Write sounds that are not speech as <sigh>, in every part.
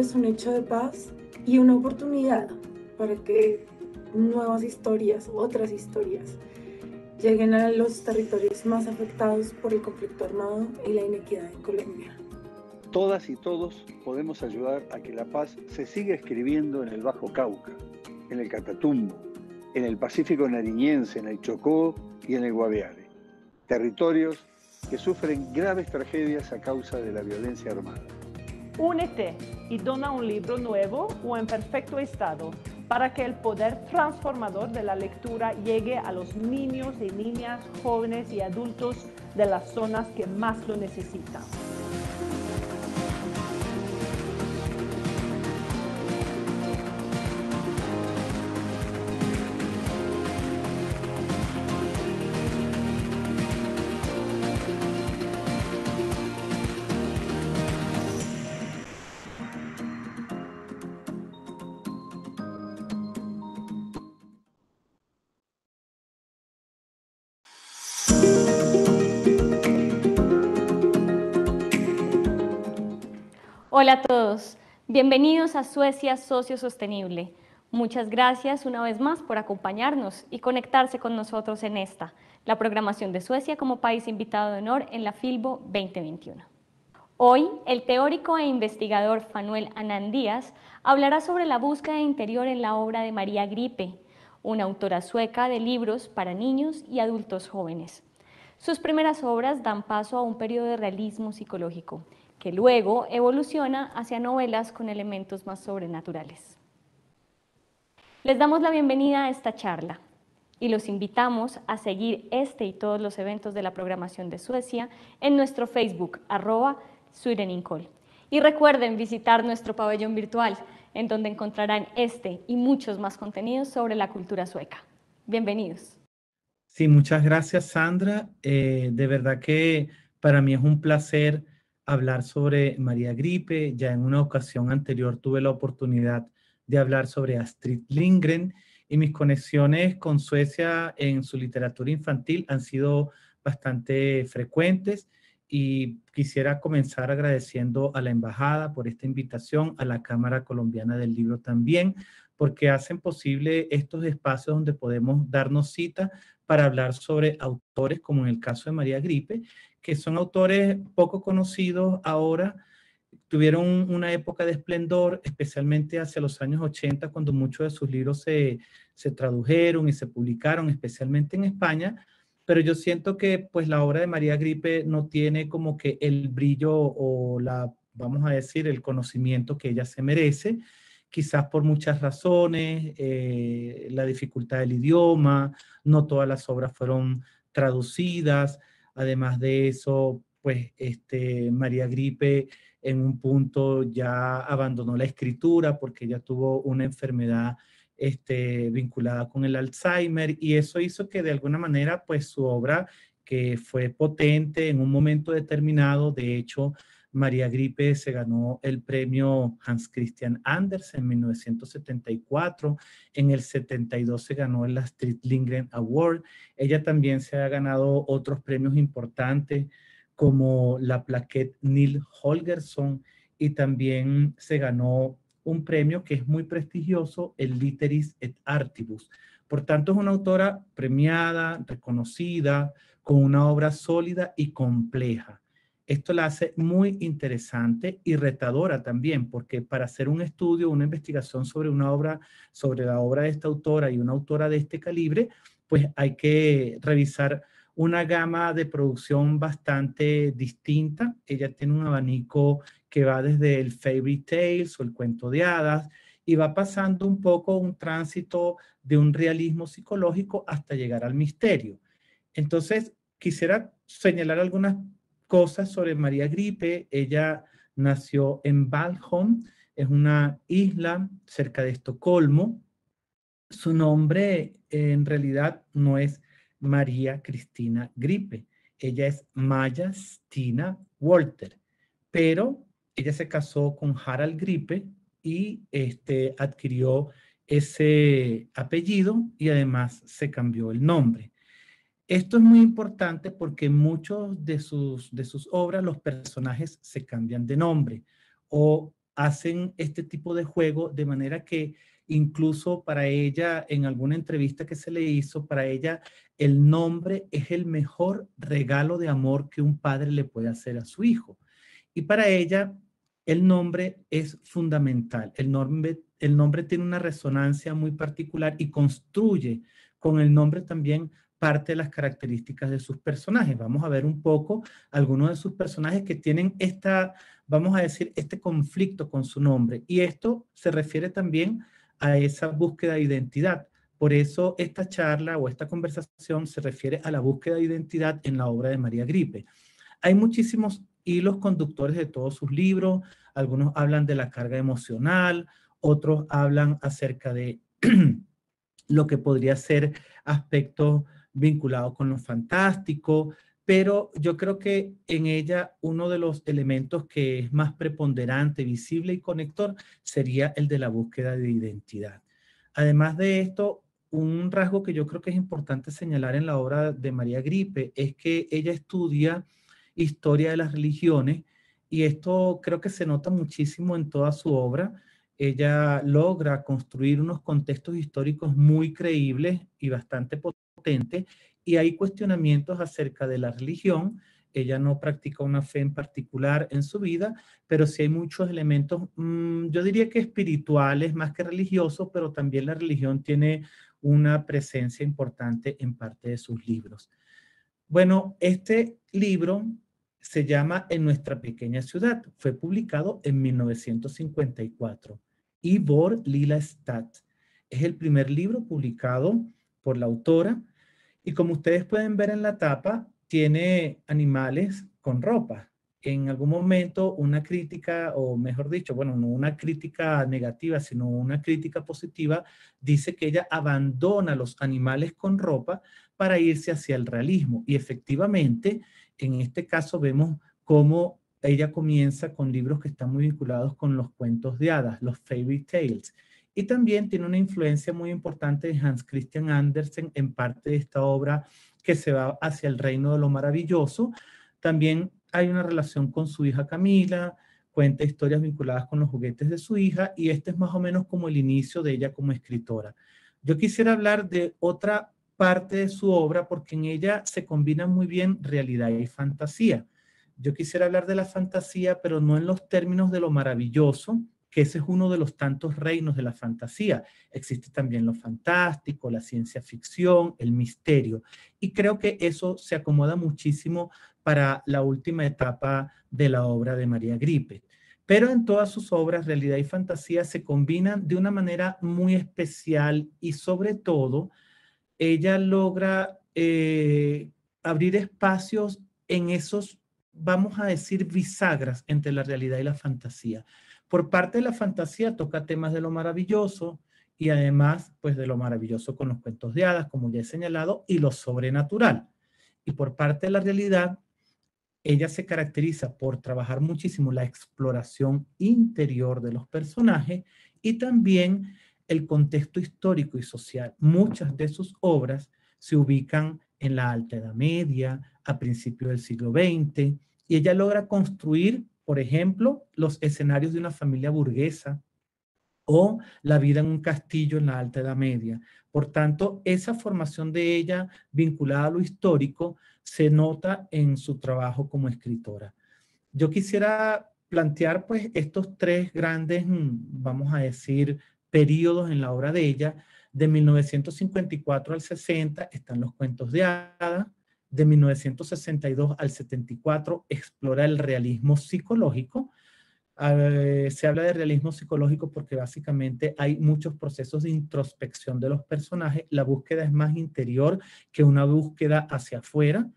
es un hecho de paz y una oportunidad para que nuevas historias, otras historias, lleguen a los territorios más afectados por el conflicto armado y la inequidad en Colombia. Todas y todos podemos ayudar a que la paz se siga escribiendo en el Bajo Cauca, en el Catatumbo, en el Pacífico Nariñense, en el Chocó y en el Guaviare, territorios que sufren graves tragedias a causa de la violencia armada. Únete y dona un libro nuevo o en perfecto estado para que el poder transformador de la lectura llegue a los niños y niñas, jóvenes y adultos de las zonas que más lo necesitan. Hola a todos, bienvenidos a Suecia Socio Sostenible. Muchas gracias una vez más por acompañarnos y conectarse con nosotros en esta, la programación de Suecia como país invitado de honor en la Filbo 2021. Hoy, el teórico e investigador Fanuel Anandías hablará sobre la búsqueda interior en la obra de María Gripe, una autora sueca de libros para niños y adultos jóvenes. Sus primeras obras dan paso a un periodo de realismo psicológico que luego evoluciona hacia novelas con elementos más sobrenaturales. Les damos la bienvenida a esta charla y los invitamos a seguir este y todos los eventos de la programación de Suecia en nuestro Facebook, arroba Suirenincol. Y recuerden visitar nuestro pabellón virtual, en donde encontrarán este y muchos más contenidos sobre la cultura sueca. Bienvenidos. Sí, muchas gracias, Sandra. Eh, de verdad que para mí es un placer hablar sobre María Gripe. Ya en una ocasión anterior tuve la oportunidad de hablar sobre Astrid Lindgren y mis conexiones con Suecia en su literatura infantil han sido bastante frecuentes y quisiera comenzar agradeciendo a la Embajada por esta invitación, a la Cámara Colombiana del Libro también, porque hacen posible estos espacios donde podemos darnos cita para hablar sobre autores, como en el caso de María Gripe, que son autores poco conocidos ahora, tuvieron una época de esplendor, especialmente hacia los años 80, cuando muchos de sus libros se, tradujeron y se publicaron, especialmente en España, pero yo siento que pues la obra de María Gripe no tiene como que el brillo o la, vamos a decir, el conocimiento que ella se merece, quizás por muchas razones, eh, la dificultad del idioma, no todas las obras fueron traducidas, Además de eso, pues este, María Gripe en un punto ya abandonó la escritura porque ya tuvo una enfermedad este, vinculada con el Alzheimer y eso hizo que de alguna manera pues su obra que fue potente en un momento determinado, de hecho María Gripe se ganó el premio Hans Christian Andersen en 1974. En el 72 se ganó el Astrid Lindgren Award. Ella también se ha ganado otros premios importantes como la plaquette Neil Holgerson y también se ganó un premio que es muy prestigioso, el Literis et Artibus. Por tanto, es una autora premiada, reconocida, con una obra sólida y compleja. Esto la hace muy interesante y retadora también, porque para hacer un estudio, una investigación sobre una obra, sobre la obra de esta autora y una autora de este calibre, pues hay que revisar una gama de producción bastante distinta. Ella tiene un abanico que va desde el fairy tales o el cuento de hadas y va pasando un poco un tránsito de un realismo psicológico hasta llegar al misterio. Entonces, quisiera señalar algunas cosas sobre María Gripe. Ella nació en Balholm, es una isla cerca de Estocolmo. Su nombre en realidad no es María Cristina Gripe, ella es Maya Stina Walter, pero ella se casó con Harald Gripe y este, adquirió ese apellido y además se cambió el nombre. Esto es muy importante porque muchos de sus, de sus obras, los personajes se cambian de nombre o hacen este tipo de juego de manera que incluso para ella, en alguna entrevista que se le hizo, para ella el nombre es el mejor regalo de amor que un padre le puede hacer a su hijo. Y para ella el nombre es fundamental. El nombre, el nombre tiene una resonancia muy particular y construye con el nombre también parte de las características de sus personajes. Vamos a ver un poco algunos de sus personajes que tienen esta, vamos a decir, este conflicto con su nombre. Y esto se refiere también a esa búsqueda de identidad. Por eso esta charla o esta conversación se refiere a la búsqueda de identidad en la obra de María Gripe. Hay muchísimos hilos conductores de todos sus libros. Algunos hablan de la carga emocional, otros hablan acerca de <clears throat> lo que podría ser aspectos vinculado con lo fantástico, pero yo creo que en ella uno de los elementos que es más preponderante, visible y conector sería el de la búsqueda de identidad. Además de esto, un rasgo que yo creo que es importante señalar en la obra de María Gripe es que ella estudia historia de las religiones y esto creo que se nota muchísimo en toda su obra. Ella logra construir unos contextos históricos muy creíbles y bastante potentes y hay cuestionamientos acerca de la religión. Ella no practica una fe en particular en su vida, pero sí hay muchos elementos, mm, yo diría que espirituales más que religiosos, pero también la religión tiene una presencia importante en parte de sus libros. Bueno, este libro se llama En nuestra pequeña ciudad. Fue publicado en 1954. Ivor Lila Stadt. Es el primer libro publicado por la autora y como ustedes pueden ver en la tapa, tiene animales con ropa. En algún momento una crítica, o mejor dicho, bueno, no una crítica negativa, sino una crítica positiva, dice que ella abandona los animales con ropa para irse hacia el realismo. Y efectivamente, en este caso vemos cómo ella comienza con libros que están muy vinculados con los cuentos de hadas, los fairy tales. Y también tiene una influencia muy importante de Hans Christian Andersen en parte de esta obra que se va hacia el reino de lo maravilloso. También hay una relación con su hija Camila, cuenta historias vinculadas con los juguetes de su hija y este es más o menos como el inicio de ella como escritora. Yo quisiera hablar de otra parte de su obra porque en ella se combinan muy bien realidad y fantasía. Yo quisiera hablar de la fantasía, pero no en los términos de lo maravilloso, que ese es uno de los tantos reinos de la fantasía. Existe también lo fantástico, la ciencia ficción, el misterio. Y creo que eso se acomoda muchísimo para la última etapa de la obra de María Gripe. Pero en todas sus obras, realidad y fantasía se combinan de una manera muy especial y sobre todo, ella logra eh, abrir espacios en esos, vamos a decir, bisagras entre la realidad y la fantasía por parte de la fantasía toca temas de lo maravilloso y además pues de lo maravilloso con los cuentos de hadas, como ya he señalado, y lo sobrenatural. Y por parte de la realidad, ella se caracteriza por trabajar muchísimo la exploración interior de los personajes y también el contexto histórico y social. Muchas de sus obras se ubican en la Alta Edad Media, a principios del siglo XX, y ella logra construir por ejemplo, los escenarios de una familia burguesa o la vida en un castillo en la Alta Edad Media. Por tanto, esa formación de ella vinculada a lo histórico se nota en su trabajo como escritora. Yo quisiera plantear pues estos tres grandes, mm, vamos a decir, periodos en la obra de ella. De 1954 al 60 están los cuentos de hadas, de 1962 al 74 explora el realismo psicológico. Ah, se habla de realismo psicológico porque básicamente hay muchos procesos de introspección de los personajes. La búsqueda es más interior que una búsqueda hacia afuera.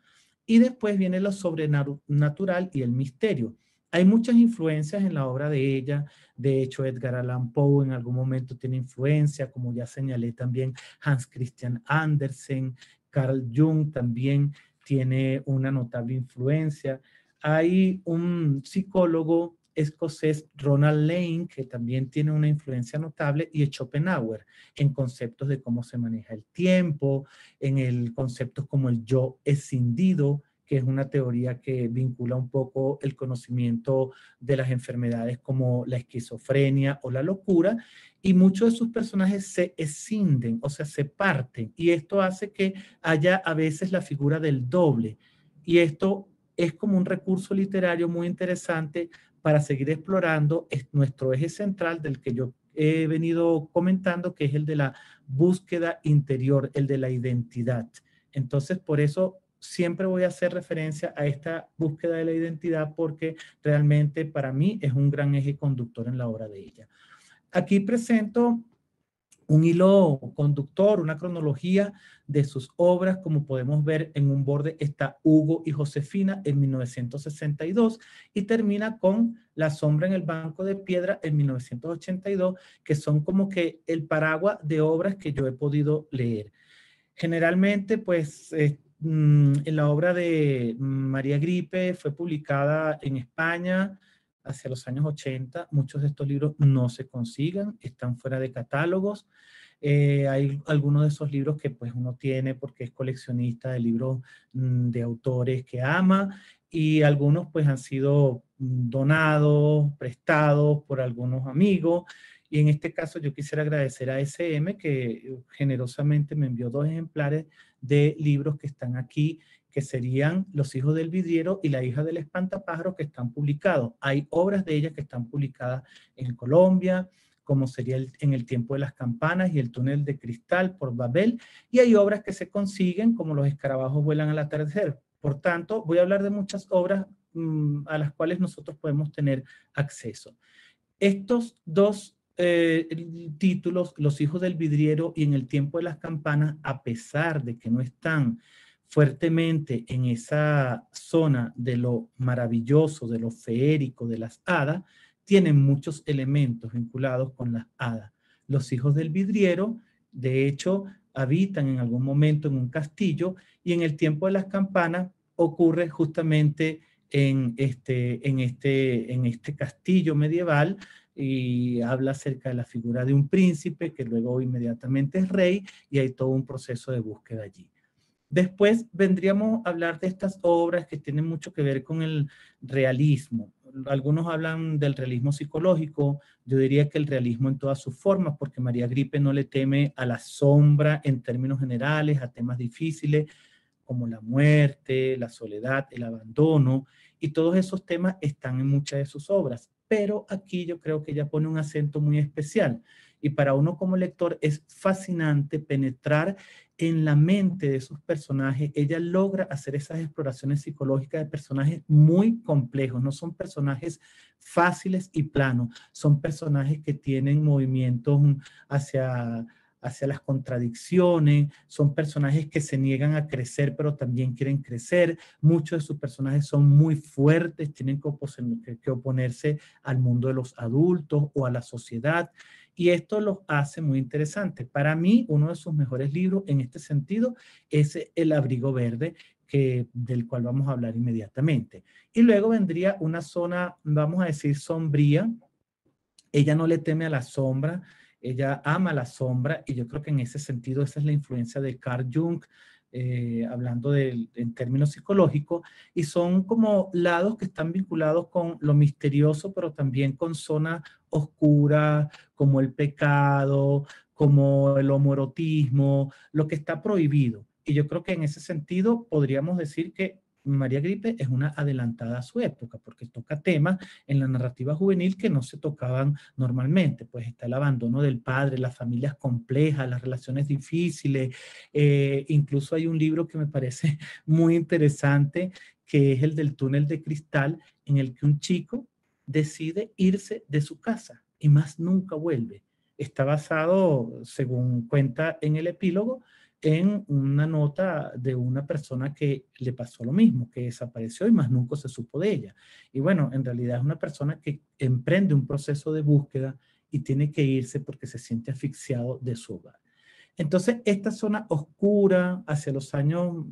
Y después viene lo sobrenatural y el misterio. Hay muchas influencias en la obra de ella. De hecho, Edgar Allan Poe en algún momento tiene influencia, como ya señalé también Hans Christian Andersen, Carl Jung también tiene una notable influencia. Hay un psicólogo escocés, Ronald Lane, que también tiene una influencia notable, y Schopenhauer, en conceptos de cómo se maneja el tiempo, en el conceptos como el yo escindido, que es una teoría que vincula un poco el conocimiento de las enfermedades como la esquizofrenia o la locura, y muchos de sus personajes se escinden, o sea, se parten, y esto hace que haya a veces la figura del doble, y esto es como un recurso literario muy interesante para seguir explorando nuestro eje central del que yo he venido comentando, que es el de la búsqueda interior, el de la identidad. Entonces, por eso siempre voy a hacer referencia a esta búsqueda de la identidad porque realmente para mí es un gran eje conductor en la obra de ella. Aquí presento un hilo conductor, una cronología de sus obras, como podemos ver en un borde está Hugo y Josefina en 1962 y termina con La sombra en el banco de piedra en 1982, que son como que el paraguas de obras que yo he podido leer. Generalmente, pues este, Mm, la obra de María Gripe fue publicada en España hacia los años 80. Muchos de estos libros no se consigan, están fuera de catálogos. Eh, hay algunos de esos libros que pues uno tiene porque es coleccionista de libros mm, de autores que ama y algunos pues han sido donados, prestados por algunos amigos. Y en este caso yo quisiera agradecer a SM que generosamente me envió dos ejemplares de libros que están aquí, que serían Los hijos del vidriero y La hija del espantapájaro que están publicados. Hay obras de ellas que están publicadas en Colombia, como sería en el tiempo de las campanas y el túnel de cristal por Babel, y hay obras que se consiguen como los escarabajos vuelan al atardecer. Por tanto, voy a hablar de muchas obras Mm, a las cuales nosotros podemos tener acceso. Estos dos eh, títulos, Los hijos del vidriero y En el tiempo de las campanas, a pesar de que no están fuertemente en esa zona de lo maravilloso, de lo feérico, de las hadas, tienen muchos elementos vinculados con las hadas. Los hijos del vidriero, de hecho, habitan en algún momento en un castillo y en el tiempo de las campanas ocurre justamente en este, en este, en este castillo medieval y habla acerca de la figura de un príncipe que luego inmediatamente es rey y hay todo un proceso de búsqueda allí. Después vendríamos a hablar de estas obras que tienen mucho que ver con el realismo. Algunos hablan del realismo psicológico, yo diría que el realismo en todas sus formas, porque María Gripe no le teme a la sombra en términos generales, a temas difíciles como la muerte, la soledad, el abandono, y todos esos temas están en muchas de sus obras, pero aquí yo creo que ella pone un acento muy especial. Y para uno como lector es fascinante penetrar en la mente de sus personajes. Ella logra hacer esas exploraciones psicológicas de personajes muy complejos. No son personajes fáciles y planos. Son personajes que tienen movimientos hacia hacia las contradicciones, son personajes que se niegan a crecer, pero también quieren crecer. Muchos de sus personajes son muy fuertes, tienen que, oponerse, que oponerse al mundo de los adultos o a la sociedad. Y esto los hace muy interesantes. Para mí, uno de sus mejores libros en este sentido es El abrigo verde, que, del cual vamos a hablar inmediatamente. Y luego vendría una zona, vamos a decir, sombría. Ella no le teme a la sombra, ella ama la sombra y yo creo que en ese sentido esa es la influencia de Carl Jung, eh, hablando en términos psicológicos, y son como lados que están vinculados con lo misterioso, pero también con zonas oscuras, como el pecado, como el homorotismo, lo que está prohibido. Y yo creo que en ese sentido podríamos decir que María Gripe es una adelantada a su época porque toca temas en la narrativa juvenil que no se tocaban normalmente, pues está el abandono del padre, las familias complejas, las relaciones difíciles, eh, incluso hay un libro que me parece <laughs> muy interesante que es el del túnel de cristal en el que un chico decide irse de su casa y más nunca vuelve. Está basado, según cuenta en el epílogo, en una nota de una persona que le pasó lo mismo, que desapareció y más nunca se supo de ella. Y bueno, en realidad es una persona que emprende un proceso de búsqueda y tiene que irse porque se siente asfixiado de su hogar. Entonces, esta zona oscura hacia los años,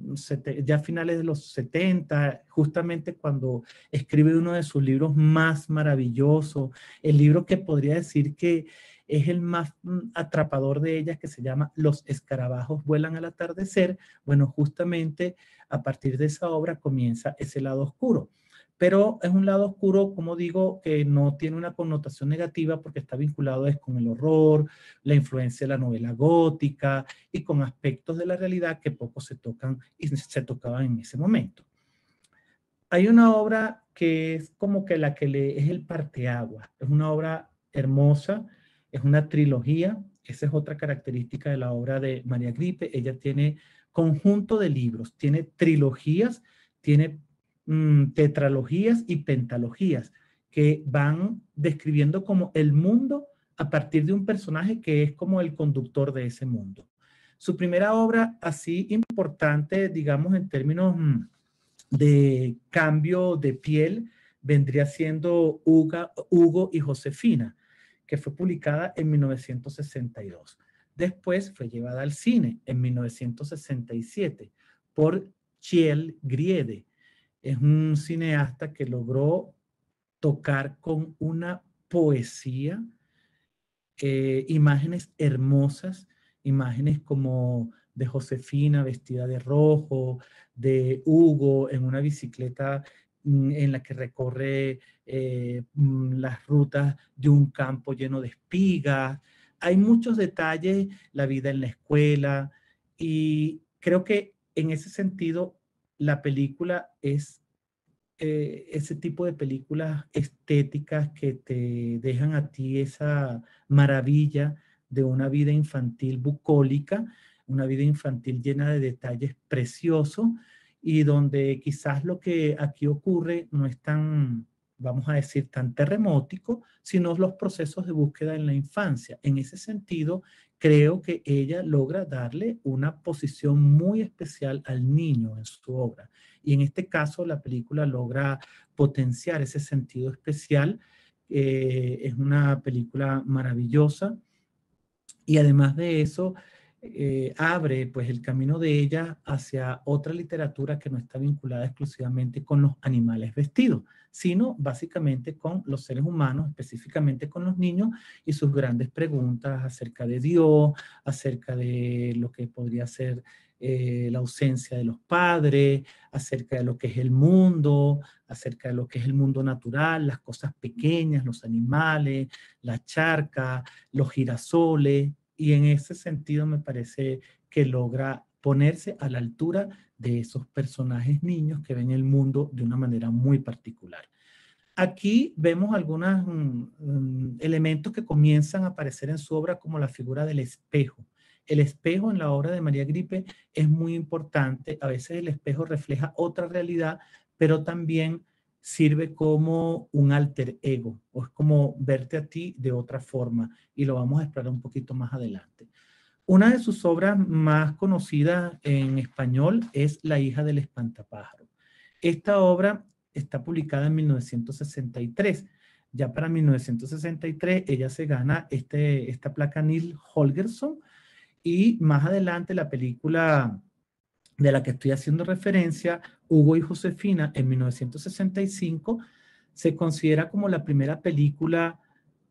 ya finales de los 70, justamente cuando escribe uno de sus libros más maravillosos, el libro que podría decir que es el más mm, atrapador de ellas que se llama Los escarabajos vuelan al atardecer. Bueno, justamente a partir de esa obra comienza ese lado oscuro. Pero es un lado oscuro, como digo, que no tiene una connotación negativa porque está vinculado es con el horror, la influencia de la novela gótica y con aspectos de la realidad que poco se tocan y se tocaban en ese momento. Hay una obra que es como que la que le, es el parteaguas, es una obra hermosa, es una trilogía, esa es otra característica de la obra de María Gripe, ella tiene conjunto de libros, tiene trilogías, tiene mm, tetralogías y pentalogías que van describiendo como el mundo a partir de un personaje que es como el conductor de ese mundo. Su primera obra así importante, digamos, en términos mm, de cambio de piel, vendría siendo Hugo y Josefina que fue publicada en 1962. Después fue llevada al cine en 1967 por Chiel Griede. Es un cineasta que logró tocar con una poesía, eh, imágenes hermosas, imágenes como de Josefina vestida de rojo, de Hugo en una bicicleta Mm, en la que recorre eh, mm, las rutas de un campo lleno de espigas. Hay muchos detalles, la vida en la escuela, y creo que en ese sentido la película es eh, ese tipo de películas estéticas que te dejan a ti esa maravilla de una vida infantil bucólica, una vida infantil llena de detalles preciosos, y donde quizás lo que aquí ocurre no es tan, vamos a decir, tan terremótico, sino los procesos de búsqueda en la infancia. En ese sentido, creo que ella logra darle una posición muy especial al niño en su obra. Y en este caso, la película logra potenciar ese sentido especial. Eh, es una película maravillosa. Y además de eso, eh, abre pues el camino de ella hacia otra literatura que no está vinculada exclusivamente con los animales vestidos, sino básicamente con los seres humanos, específicamente con los niños y sus grandes preguntas acerca de Dios, acerca de lo que podría ser eh, la ausencia de los padres, acerca de lo que es el mundo, acerca de lo que es el mundo natural, las cosas pequeñas, los animales, la charca, los girasoles, y en ese sentido me parece que logra ponerse a la altura de esos personajes niños que ven el mundo de una manera muy particular. Aquí vemos algunos mm, mm, elementos que comienzan a aparecer en su obra como la figura del espejo. El espejo en la obra de María Gripe es muy importante. A veces el espejo refleja otra realidad, pero también sirve como un alter ego, o es como verte a ti de otra forma, y lo vamos a explorar un poquito más adelante. Una de sus obras más conocidas en español es La hija del espantapájaro. Esta obra está publicada en 1963. Ya para 1963 ella se gana este, esta placa Neil Holgerson y más adelante la película de la que estoy haciendo referencia, Hugo y Josefina, en 1965, se considera como la primera película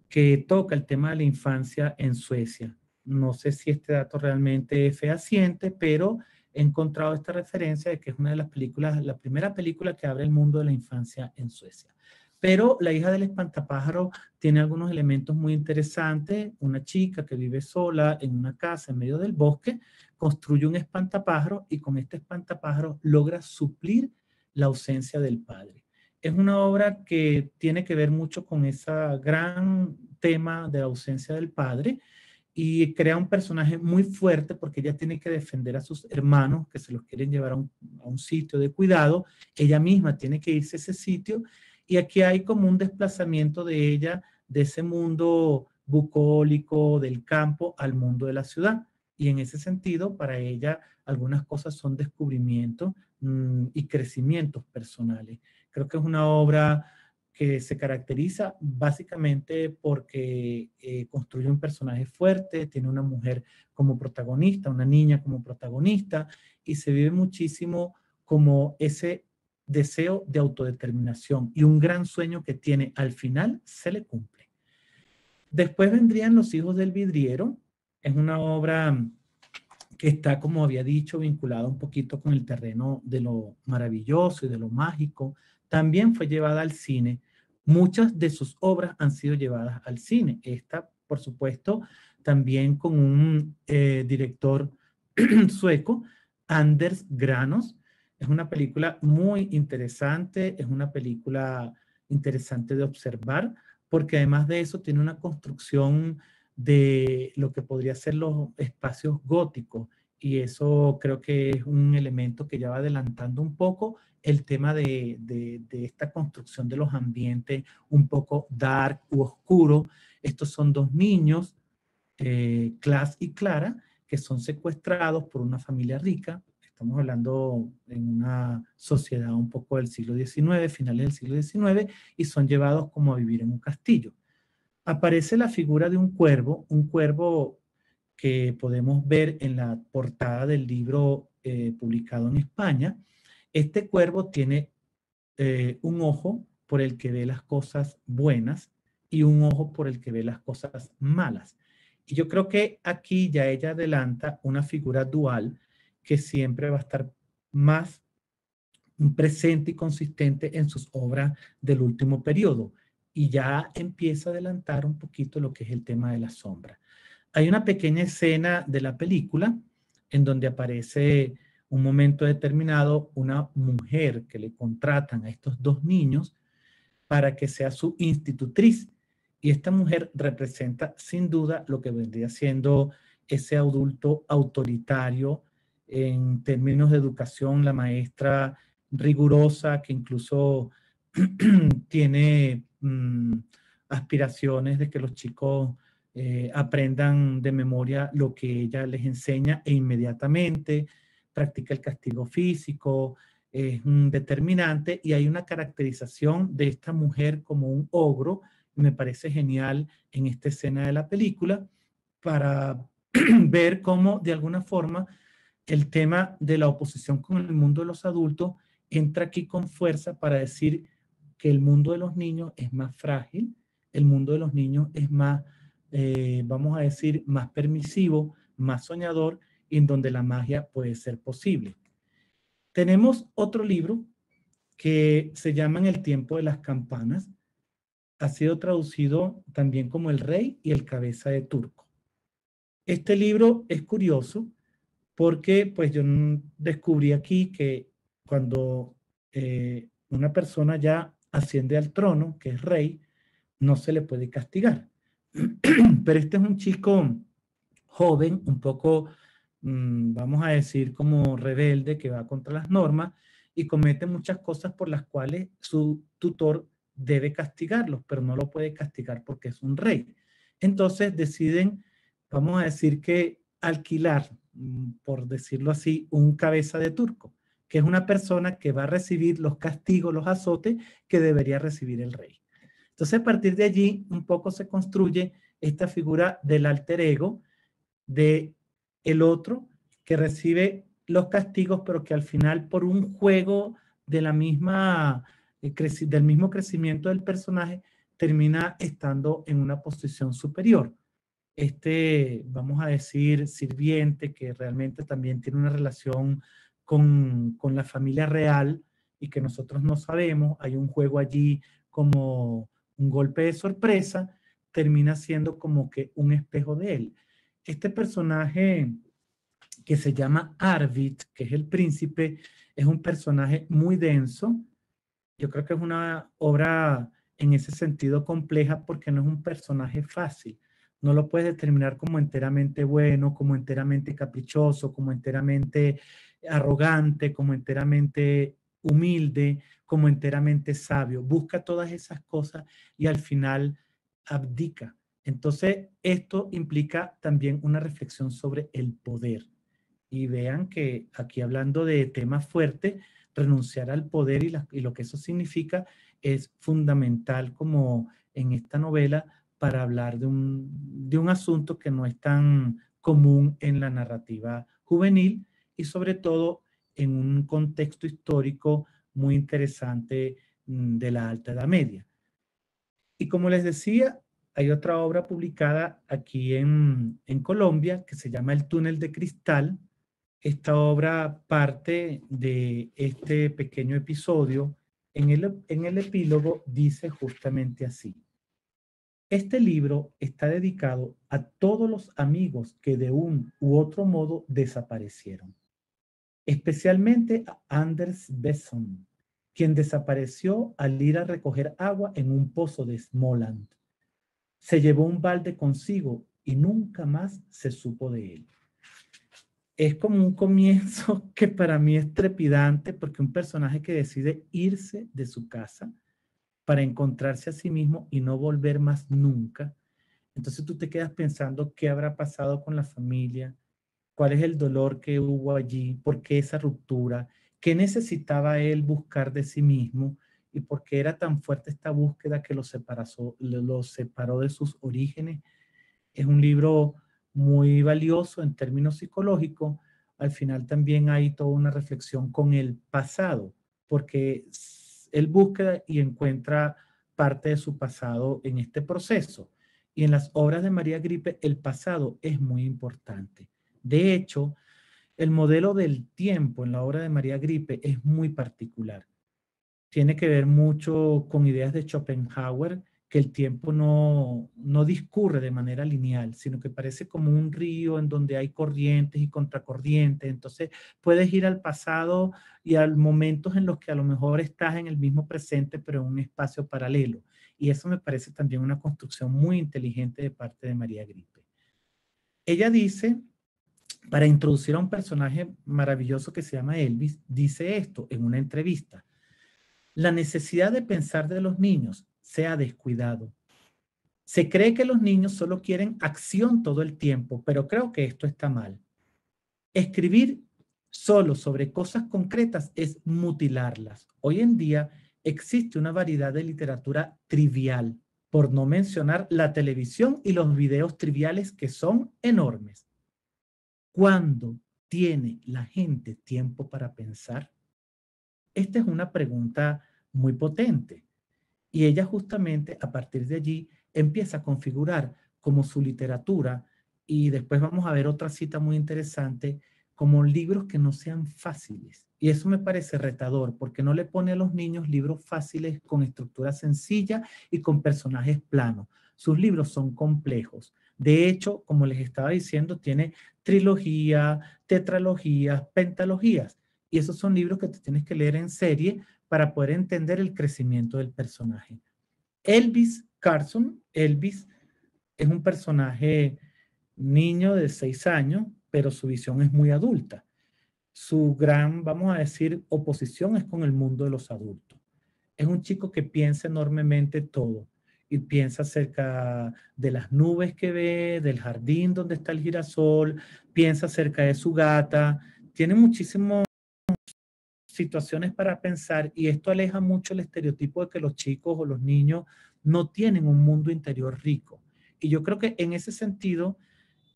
que toca el tema de la infancia en Suecia. No sé si este dato realmente es fehaciente, pero he encontrado esta referencia de que es una de las películas, la primera película que abre el mundo de la infancia en Suecia. Pero La hija del espantapájaro tiene algunos elementos muy interesantes. Una chica que vive sola en una casa en medio del bosque, construye un espantapájaro y con este espantapájaro logra suplir la ausencia del padre. Es una obra que tiene que ver mucho con ese gran tema de la ausencia del padre y crea un personaje muy fuerte porque ella tiene que defender a sus hermanos que se los quieren llevar a un, sitio de cuidado. Ella misma tiene que irse a ese sitio y aquí hay como un desplazamiento de ella de ese mundo bucólico del campo al mundo de la ciudad. Y en ese sentido, para ella, algunas cosas son descubrimientos mm, y crecimientos personales. Creo que es una obra que se caracteriza básicamente porque eh, construye un personaje fuerte, tiene una mujer como protagonista, una niña como protagonista, y se vive muchísimo como ese deseo de autodeterminación y un gran sueño que tiene al final se le cumple. Después vendrían los hijos del vidriero, es una obra que está, como había dicho, vinculada un poquito con el terreno de lo maravilloso y de lo mágico. También fue llevada al cine. Muchas de sus obras han sido llevadas al cine. Esta, por supuesto, también con un eh, director <clears throat> sueco, Anders Granos. Es una película muy interesante, es una película interesante de observar, porque además de eso tiene una construcción de lo que podría ser los espacios góticos. Y eso creo que es un elemento que ya va adelantando un poco el tema de, esta construcción de los ambientes un poco dark u oscuro. Estos son dos niños, eh, y Clara, que son secuestrados por una familia rica. Estamos hablando en una sociedad un poco del siglo XIX, finales del siglo XIX, y son llevados como a vivir en un castillo aparece la figura de un cuervo, un cuervo que podemos ver en la portada del libro eh, publicado en España. Este cuervo tiene eh, un ojo por el que ve las cosas buenas y un ojo por el que ve las cosas malas. Y yo creo que aquí ya ella adelanta una figura dual que siempre va a estar más presente y consistente en sus obras del último periodo y ya empieza a adelantar un poquito lo que es el tema de la sombra. Hay una pequeña escena de la película en donde aparece un momento determinado una mujer que le contratan a estos dos niños para que sea su institutriz. Y esta mujer representa sin duda lo que vendría siendo ese adulto autoritario en términos de educación, la maestra rigurosa que incluso <clears throat> tiene Mm, aspiraciones de que los chicos eh, aprendan de memoria lo que ella les enseña e inmediatamente practica el castigo físico, es un determinante y hay una caracterización de esta mujer como un ogro, me parece genial en esta escena de la película, para <clears throat> ver cómo de alguna forma el tema de la oposición con el mundo de los adultos entra aquí con fuerza para decir que el mundo de los niños es más frágil, el mundo de los niños es más, eh, vamos a decir, más permisivo, más soñador y en donde la magia puede ser posible. Tenemos otro libro que se llama En el tiempo de las campanas. Ha sido traducido también como El rey y el cabeza de turco. Este libro es curioso porque pues yo descubrí aquí que cuando eh, una persona ya asciende al trono, que es rey, no se le puede castigar. <clears throat> Pero este es un chico joven, un poco, mm, vamos a decir, como rebelde, que va contra las normas y comete muchas cosas por las cuales su tutor debe castigarlos, pero no lo puede castigar porque es un rey. Entonces deciden, vamos a decir que alquilar, mm, por decirlo así, un cabeza de turco que es una persona que va a recibir los castigos, los azotes que debería recibir el rey. Entonces, a partir de allí, un poco se construye esta figura del alter ego, de el otro que recibe los castigos, pero que al final por un juego de la misma, eh, del mismo crecimiento del personaje, termina estando en una posición superior. Este, vamos a decir, sirviente, que realmente también tiene una relación con, la familia real y que nosotros no sabemos, hay un juego allí como un golpe de sorpresa, termina siendo como que un espejo de él. Este personaje que se llama Arvid, que es el príncipe, es un personaje muy denso. Yo creo que es una obra en ese sentido compleja porque no es un personaje fácil. No lo puedes determinar como enteramente bueno, como enteramente caprichoso, como enteramente arrogante, como enteramente humilde, como enteramente sabio. Busca todas esas cosas y al final abdica. Entonces, esto implica también una reflexión sobre el poder. Y vean que aquí hablando de temas fuertes, renunciar al poder y, lo que eso significa es fundamental como en esta novela para hablar de un asunto que no es tan común en la narrativa juvenil, y sobre todo en un contexto histórico muy interesante mm, de la Alta Edad Media. Y como les decía, hay otra obra publicada aquí en, Colombia que se llama El túnel de cristal. Esta obra parte de este pequeño episodio. en el epílogo dice justamente así. Este libro está dedicado a todos los amigos que de un u otro modo desaparecieron especialmente a Anders Besson, quien desapareció al ir a recoger agua en un pozo de Smoland. Se llevó un balde consigo y nunca más se supo de él. Es como un comienzo <laughs> que para mí es trepidante porque un personaje que decide irse de su casa para encontrarse a sí mismo y no volver más nunca. Entonces tú te quedas pensando qué habrá pasado con la familia, cuál es el dolor que hubo allí, por qué esa ruptura, qué necesitaba él buscar de sí mismo y por qué era tan fuerte esta búsqueda que lo separó, de sus orígenes. Es un libro muy valioso en términos psicológicos. Al final también hay toda una reflexión con el pasado, porque él busca y encuentra parte de su pasado en este proceso. Y en las obras de María Gripe, el pasado es muy importante. De hecho, el modelo del tiempo en la obra de María Gripe es muy particular. Tiene que ver mucho con ideas de Schopenhauer, que el tiempo no, discurre de manera lineal, sino que parece como un río en donde hay corrientes y contracorrientes. Entonces puedes ir al pasado y a momentos en los que a lo mejor estás en el mismo presente, pero en un espacio paralelo. Y eso me parece también una construcción muy inteligente de parte de María Gripe. Ella dice para introducir a un personaje maravilloso que se llama Elvis, dice esto en una entrevista. La necesidad de pensar de los niños se ha descuidado. Se cree que los niños solo quieren acción todo el tiempo, pero creo que esto está mal. Escribir solo sobre cosas concretas es mutilarlas. Hoy en día existe una variedad de literatura trivial, por no mencionar la televisión y los videos triviales que son enormes. ¿Cuándo tiene la gente tiempo para pensar? Esta es una pregunta muy potente y ella justamente a partir de allí empieza a configurar como su literatura y después vamos a ver otra cita muy interesante como libros que no sean fáciles. Y eso me parece retador porque no le pone a los niños libros fáciles con estructura sencilla y con personajes planos. Sus libros son complejos, de hecho, como les estaba diciendo, tiene trilogía, tetralogías, pentalogías. Y esos son libros que te tienes que leer en serie para poder entender el crecimiento del personaje. Elvis Carson, Elvis es un personaje niño de seis años, pero su visión es muy adulta. Su gran, vamos a decir, oposición es con el mundo de los adultos. Es un chico que piensa enormemente todo y piensa acerca de las nubes que ve, del jardín donde está el girasol, piensa acerca de su gata, tiene muchísimas situaciones para pensar y esto aleja mucho el estereotipo de que los chicos o los niños no tienen un mundo interior rico. Y yo creo que en ese sentido,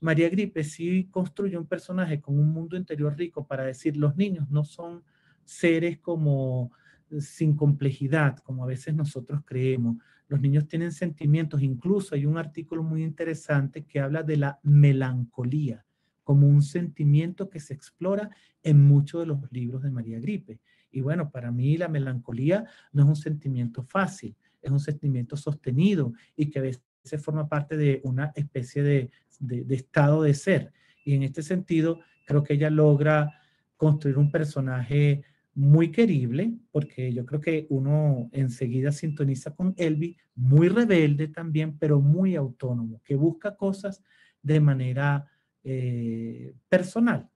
María Gripe sí construye un personaje con un mundo interior rico para decir los niños no son seres como sin complejidad, como a veces nosotros creemos. Los niños tienen sentimientos, incluso hay un artículo muy interesante que habla de la melancolía como un sentimiento que se explora en muchos de los libros de María Gripe. Y bueno, para mí la melancolía no es un sentimiento fácil, es un sentimiento sostenido y que a veces forma parte de una especie de, estado de ser. Y en este sentido, creo que ella logra construir un personaje muy querible, porque yo creo que uno enseguida sintoniza con Elvi, muy rebelde también, pero muy autónomo, que busca cosas de manera eh, personal.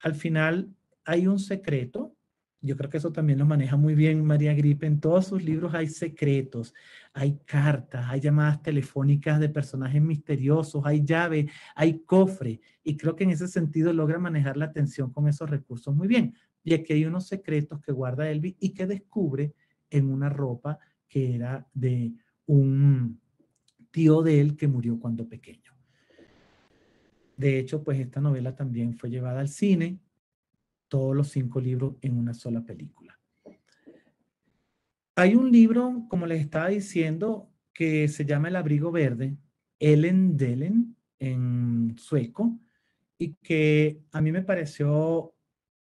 Al final hay un secreto, yo creo que eso también lo maneja muy bien María Gripe, en todos sus libros hay secretos, hay cartas, hay llamadas telefónicas de personajes misteriosos, hay llave, hay cofre, y creo que en ese sentido logra manejar la atención con esos recursos muy bien. Y aquí hay unos secretos que guarda Elvis y que descubre en una ropa que era de un tío de él que murió cuando pequeño. De hecho, pues esta novela también fue llevada al cine, todos los cinco libros en una sola película. Hay un libro, como les estaba diciendo, que se llama El abrigo verde, Ellen Delen, en sueco, y que a mí me pareció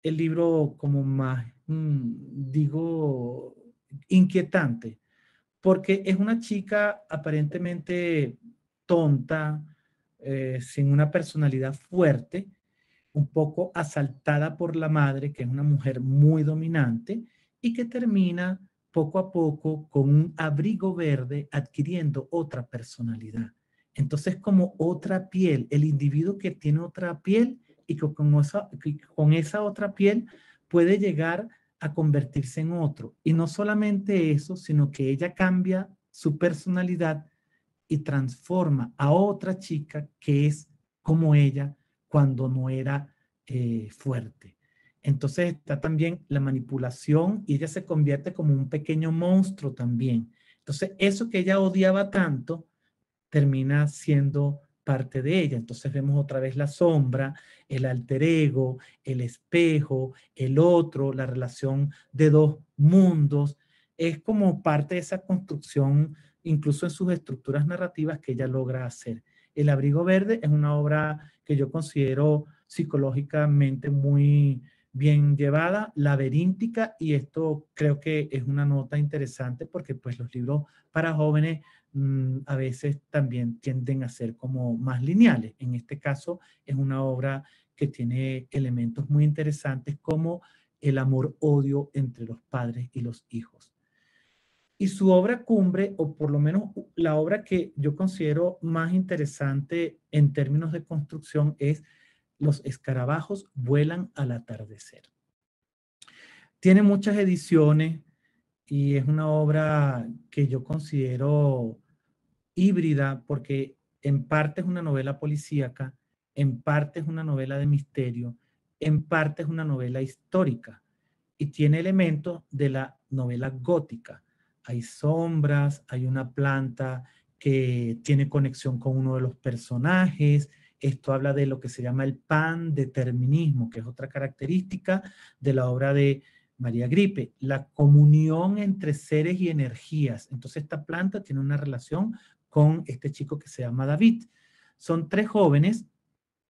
el libro como más, mm, digo, inquietante, porque es una chica aparentemente tonta, eh, sin una personalidad fuerte, un poco asaltada por la madre, que es una mujer muy dominante, y que termina poco a poco con un abrigo verde adquiriendo otra personalidad. Entonces, como otra piel, el individuo que tiene otra piel y que con, esa, otra piel puede llegar a convertirse en otro. Y no solamente eso, sino que ella cambia su personalidad y transforma a otra chica que es como ella cuando no era eh, fuerte. Entonces está también la manipulación y ella se convierte como un pequeño monstruo también. Entonces eso que ella odiaba tanto termina siendo parte de ella. Entonces vemos otra vez la sombra, el alter ego, el espejo, el otro, la relación de dos mundos. Es como parte de esa construcción, incluso en sus estructuras narrativas que ella logra hacer. El abrigo verde es una obra que yo considero psicológicamente muy bien llevada, laberíntica, y esto creo que es una nota interesante porque pues los libros para jóvenes mm, a veces también tienden a ser como más lineales. En este caso es una obra que tiene elementos muy interesantes como el amor-odio entre los padres y los hijos. Y su obra cumbre, o por lo menos la obra que yo considero más interesante en términos de construcción, es los escarabajos vuelan al atardecer. Tiene muchas ediciones y es una obra que yo considero híbrida porque en parte es una novela policíaca, en parte es una novela de misterio, en parte es una novela histórica y tiene elementos de la novela gótica. Hay sombras, hay una planta que tiene conexión con uno de los personajes, esto habla de lo que se llama el pan determinismo que es otra característica de la obra de María Gripe, la comunión entre seres y energías. Entonces esta planta tiene una relación con este chico que se llama David. Son tres jóvenes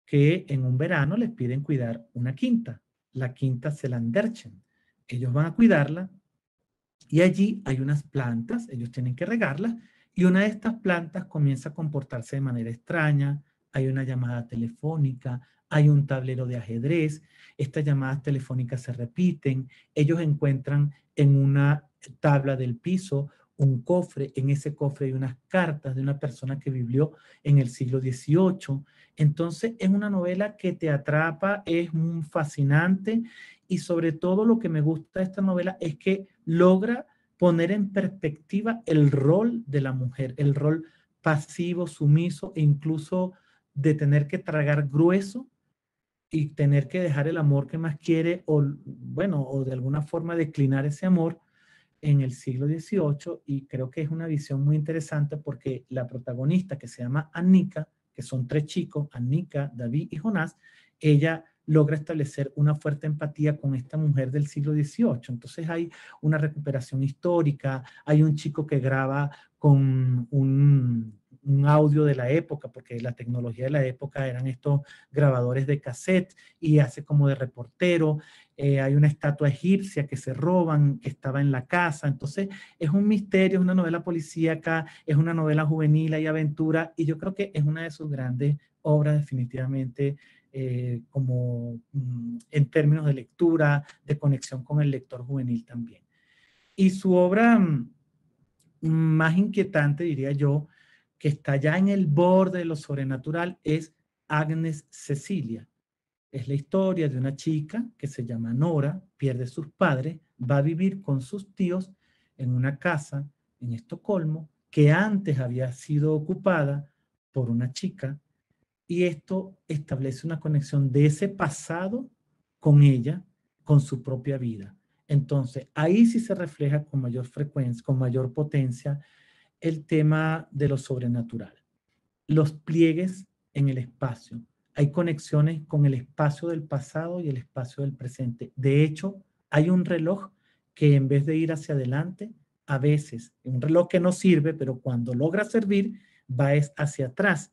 que en un verano les piden cuidar una quinta, la quinta Selanderchen. Ellos van a cuidarla y allí hay unas plantas, ellos tienen que regarlas y una de estas plantas comienza a comportarse de manera extraña, hay una llamada telefónica, hay un tablero de ajedrez, estas llamadas telefónicas se repiten, ellos encuentran en una tabla del piso un cofre, en ese cofre hay unas cartas de una persona que vivió en el siglo XVIII. Entonces es una novela que te atrapa, es muy fascinante y sobre todo lo que me gusta de esta novela es que logra poner en perspectiva el rol de la mujer, el rol pasivo, sumiso e incluso de tener que tragar grueso y tener que dejar el amor que más quiere o, bueno, o de alguna forma declinar ese amor en el siglo XVIII y creo que es una visión muy interesante porque la protagonista que se llama Annika, que son tres chicos, Annika, David y Jonás, ella logra establecer una fuerte empatía con esta mujer del siglo XVIII. Entonces hay una recuperación histórica, hay un chico que graba con un un audio de la época, porque la tecnología de la época eran estos grabadores de cassette y hace como de reportero. Eh, hay una estatua egipcia que se roban, que estaba en la casa. Entonces, es un misterio, es una novela policíaca, es una novela juvenil hay aventura, y yo creo que es una de sus grandes obras definitivamente. Eh, como mm, en términos de lectura, de conexión con el lector juvenil también. Y su obra mm, más inquietante, diría yo, que está ya en el borde de lo sobrenatural es Agnes Cecilia. Es la historia de una chica que se llama Nora, pierde sus padres, va a vivir con sus tíos en una casa en Estocolmo que antes había sido ocupada por una chica y esto establece una conexión de ese pasado con ella, con su propia vida. Entonces, ahí sí se refleja con mayor frecuencia, con mayor potencia el tema de lo sobrenatural. Los pliegues en el espacio. Hay conexiones con el espacio del pasado y el espacio del presente. De hecho, hay un reloj que en vez de ir hacia adelante, a veces, un reloj que no sirve, pero cuando logra servir, va hacia atrás.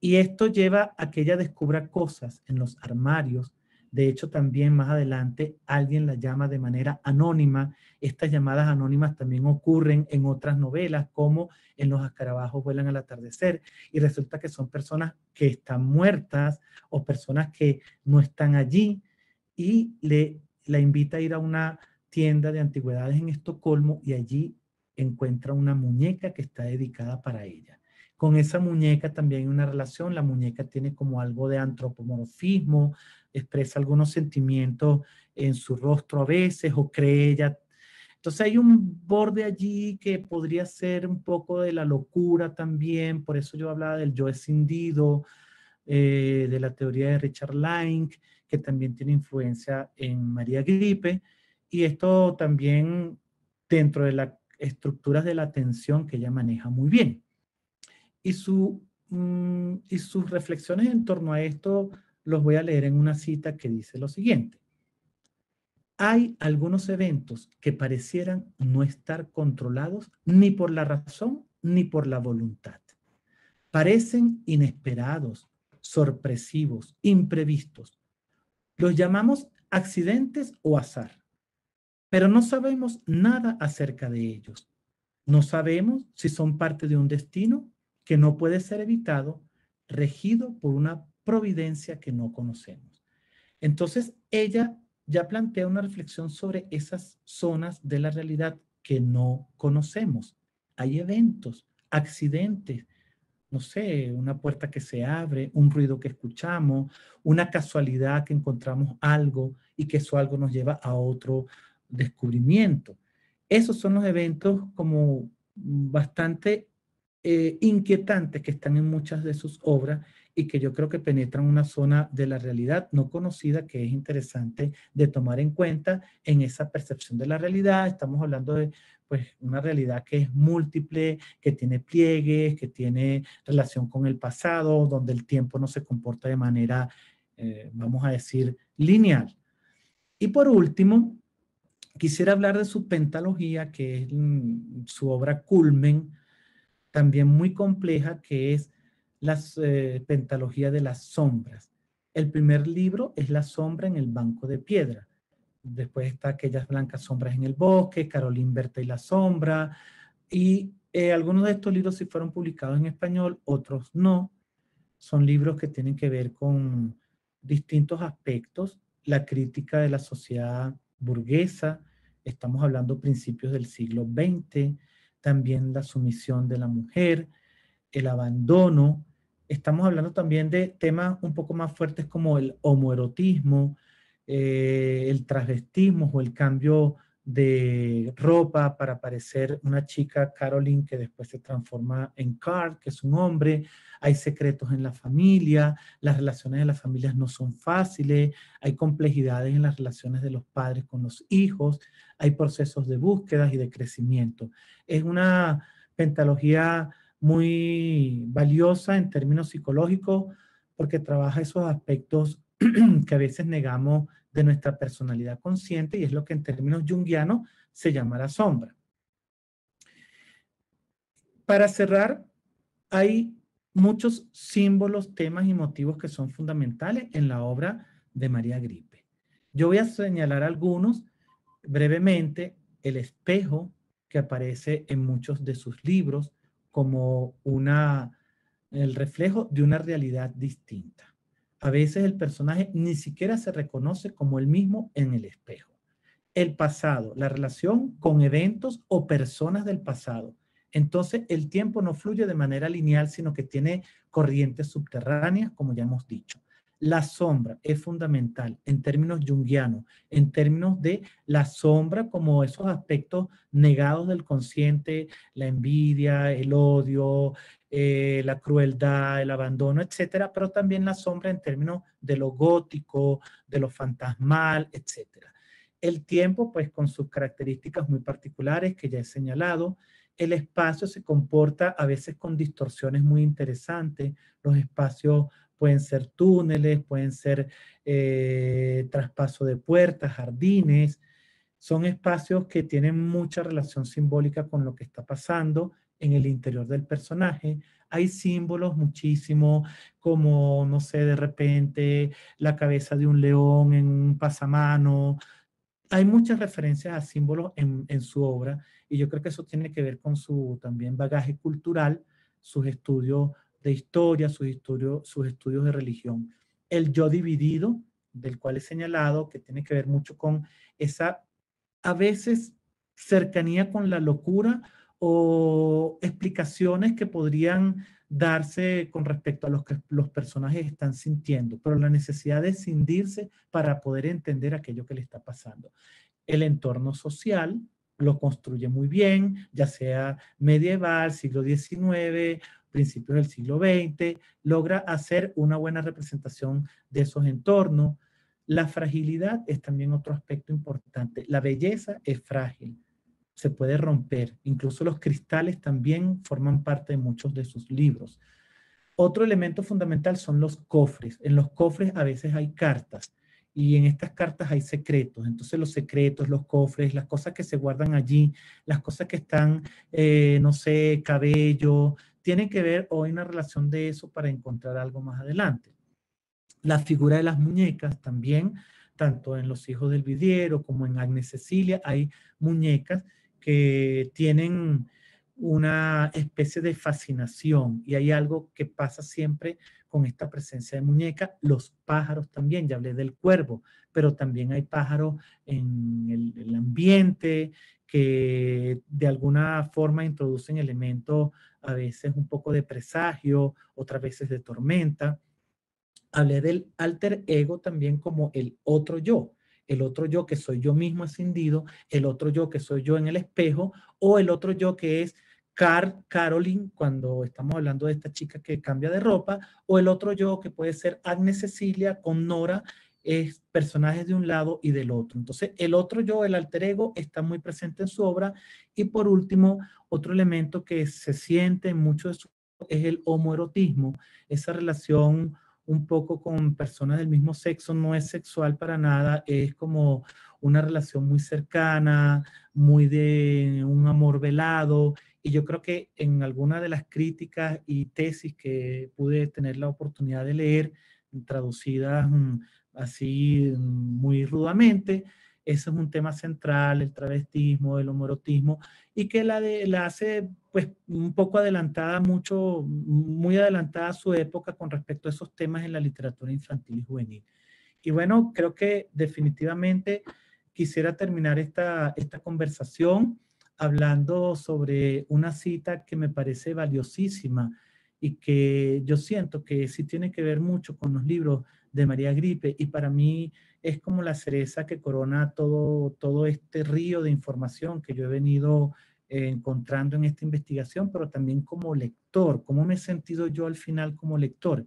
Y esto lleva a que ella descubra cosas en los armarios, de hecho, también más adelante alguien la llama de manera anónima. Estas llamadas anónimas también ocurren en otras novelas, como en Los escarabajos vuelan al atardecer, y resulta que son personas que están muertas o personas que no están allí, y le, la invita a ir a una tienda de antigüedades en Estocolmo y allí encuentra una muñeca que está dedicada para ella con esa muñeca también hay una relación, la muñeca tiene como algo de antropomorfismo, expresa algunos sentimientos en su rostro a veces o cree ella. Entonces hay un borde allí que podría ser un poco de la locura también, por eso yo hablaba del yo escindido, eh, de la teoría de Richard Link que también tiene influencia en María Gripe, y esto también dentro de las estructuras de la atención que ella maneja muy bien. Mm, y, sus reflexiones en torno a esto los voy a leer en una cita que dice lo siguiente. Hay algunos eventos que parecieran no estar controlados ni por la razón ni por la voluntad. Parecen inesperados, sorpresivos, imprevistos. Los llamamos accidentes o azar, pero no sabemos nada acerca de ellos. No sabemos si son parte de un destino que no puede ser evitado, regido por una providencia que no conocemos. Entonces, ella ya plantea una reflexión sobre esas zonas de la realidad que no conocemos. Hay eventos, accidentes, no sé, una puerta que se abre, un ruido que escuchamos, una casualidad que encontramos algo y que eso algo nos lleva a otro descubrimiento. Esos son los eventos como bastante eh, inquietantes que están en muchas de sus obras y que yo creo que penetran una zona de la realidad no conocida que es interesante de tomar en cuenta en esa percepción de la realidad. Estamos hablando de pues una realidad que es múltiple, que tiene pliegues, que tiene relación con el pasado, donde el tiempo no se comporta de manera, eh, vamos a decir, lineal. Y por último, quisiera hablar de su pentalogía, que es mm, su obra culmen, también muy compleja que es la eh, pentalogía de las sombras. El primer libro es La sombra en el banco de piedra. Después está Aquellas blancas sombras en el bosque, Carolín Berta y la sombra. Y eh, algunos de estos libros sí fueron publicados en español, otros no. Son libros que tienen que ver con distintos aspectos, la crítica de la sociedad burguesa, estamos hablando principios del siglo XX, también la sumisión de la mujer, el abandono. Estamos hablando también de temas un poco más fuertes como el homoerotismo, eh, el transvestismo o el cambio de ropa para parecer una chica Caroline que después se transforma en Carl, que es un hombre, hay secretos en la familia, las relaciones de las familias no son fáciles, hay complejidades en las relaciones de los padres con los hijos, hay procesos de búsquedas y de crecimiento. Es una pentalogía muy valiosa en términos psicológicos porque trabaja esos aspectos <clears throat> que a veces negamos de nuestra personalidad consciente y es lo que en términos junguianos se llama la sombra. Para cerrar, hay muchos símbolos, temas y motivos que son fundamentales en la obra de María Gripe. Yo voy a señalar algunos brevemente, el espejo que aparece en muchos de sus libros como el reflejo de una realidad distinta a veces el personaje ni siquiera se reconoce como el mismo en el espejo. El pasado, la relación con eventos o personas del pasado. Entonces el tiempo no fluye de manera lineal, sino que tiene corrientes subterráneas, como ya hemos dicho. La sombra es fundamental en términos junguianos, en términos de la sombra como esos aspectos negados del consciente, la envidia, el odio, eh, la crueldad, el abandono, etcétera, pero también la sombra en términos de lo gótico, de lo fantasmal, etcétera. El tiempo, pues con sus características muy particulares que ya he señalado, el espacio se comporta a veces con distorsiones muy interesantes, los espacios pueden ser túneles, pueden ser eh, traspaso de puertas, jardines, son espacios que tienen mucha relación simbólica con lo que está pasando en el interior del personaje. Hay símbolos muchísimo, como, no sé, de repente la cabeza de un león en un pasamano. Hay muchas referencias a símbolos en, su obra y yo creo que eso tiene que ver con su también bagaje cultural, sus estudios de historia, sus, estudios, sus estudios de religión. El yo dividido, del cual es señalado, que tiene que ver mucho con esa, a veces, cercanía con la locura o explicaciones que podrían darse con respecto a lo que los personajes están sintiendo, pero la necesidad de cindirse para poder entender aquello que le está pasando. El entorno social lo construye muy bien, ya sea medieval, siglo XIX, principios del siglo XX, logra hacer una buena representación de esos entornos. La fragilidad es también otro aspecto importante. La belleza es frágil, se puede romper. Incluso los cristales también forman parte de muchos de sus libros. Otro elemento fundamental son los cofres. En los cofres a veces hay cartas y en estas cartas hay secretos. Entonces los secretos, los cofres, las cosas que se guardan allí, las cosas que están, eh, no sé, cabello, tienen que ver o hay una relación de eso para encontrar algo más adelante. La figura de las muñecas también, tanto en Los hijos del vidiero como en Agnes Cecilia, hay muñecas que tienen una especie de fascinación y hay algo que pasa siempre con esta presencia de muñeca, los pájaros también, ya hablé del cuervo, pero también hay pájaros en el, ambiente que de alguna forma introducen elementos a veces un poco de presagio, otras veces de tormenta. Hablé del alter ego también como el otro yo, el otro yo que soy yo mismo ascendido, el otro yo que soy yo en el espejo, o el otro yo que es Car Caroline, cuando estamos hablando de esta chica que cambia de ropa, o el otro yo que puede ser Agnes Cecilia con Nora, es personajes de un lado y del otro. Entonces, el otro yo, el alter ego, está muy presente en su obra. Y por último, otro elemento que se siente en mucho de es el homoerotismo, esa relación un poco con personas del mismo sexo, no es sexual para nada, es como una relación muy cercana, muy de un amor velado. Y yo creo que en alguna de las críticas y tesis que pude tener la oportunidad de leer, traducidas mm, así mm, muy rudamente, ese es un tema central, el travestismo, el homorotismo, y que la, de, la hace pues un poco adelantada, mucho, muy adelantada a su época con respecto a esos temas en la literatura infantil y juvenil. Y bueno, creo que definitivamente quisiera terminar esta, esta conversación hablando sobre una cita que me parece valiosísima y que yo siento que sí tiene que ver mucho con los libros de María Gripe y para mí es como la cereza que corona todo, todo este río de información que yo he venido eh, encontrando en esta investigación, pero también como lector, cómo me he sentido yo al final como lector.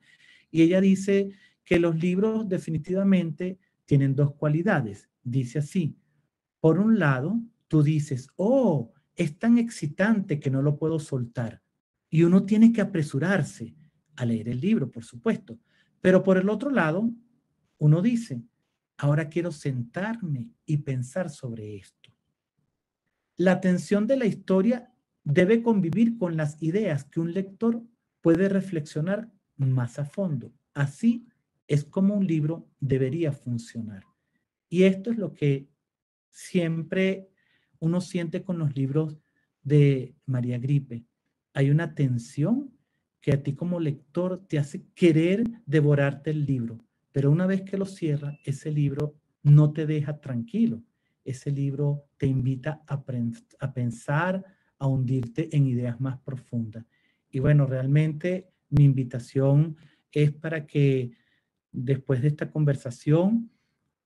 Y ella dice que los libros definitivamente tienen dos cualidades. Dice así, por un lado, tú dices, oh, es tan excitante que no lo puedo soltar. Y uno tiene que apresurarse a leer el libro, por supuesto. Pero por el otro lado, uno dice, Ahora quiero sentarme y pensar sobre esto. La tensión de la historia debe convivir con las ideas que un lector puede reflexionar más a fondo. Así es como un libro debería funcionar. Y esto es lo que siempre uno siente con los libros de María Gripe. Hay una tensión que a ti como lector te hace querer devorarte el libro. Pero una vez que lo cierra ese libro no te deja tranquilo. Ese libro te invita a, a pensar, a hundirte en ideas más profundas. Y bueno, realmente mi invitación es para que después de esta conversación,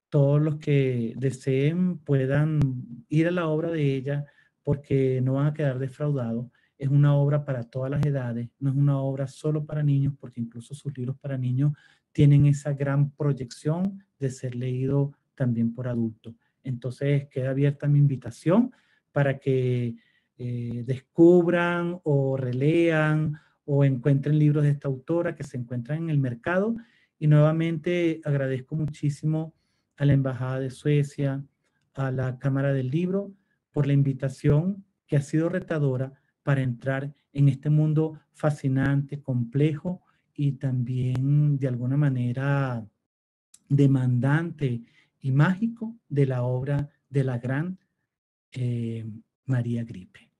todos los que deseen puedan ir a la obra de ella porque no van a quedar defraudados. Es una obra para todas las edades, no es una obra solo para niños, porque incluso sus libros para niños tienen esa gran proyección de ser leído también por adultos. Entonces queda abierta mi invitación para que eh, descubran o relean o encuentren libros de esta autora que se encuentran en el mercado. Y nuevamente agradezco muchísimo a la Embajada de Suecia, a la Cámara del Libro, por la invitación que ha sido retadora para entrar en este mundo fascinante, complejo, y también de alguna manera demandante y mágico de la obra de la gran eh, María Gripe.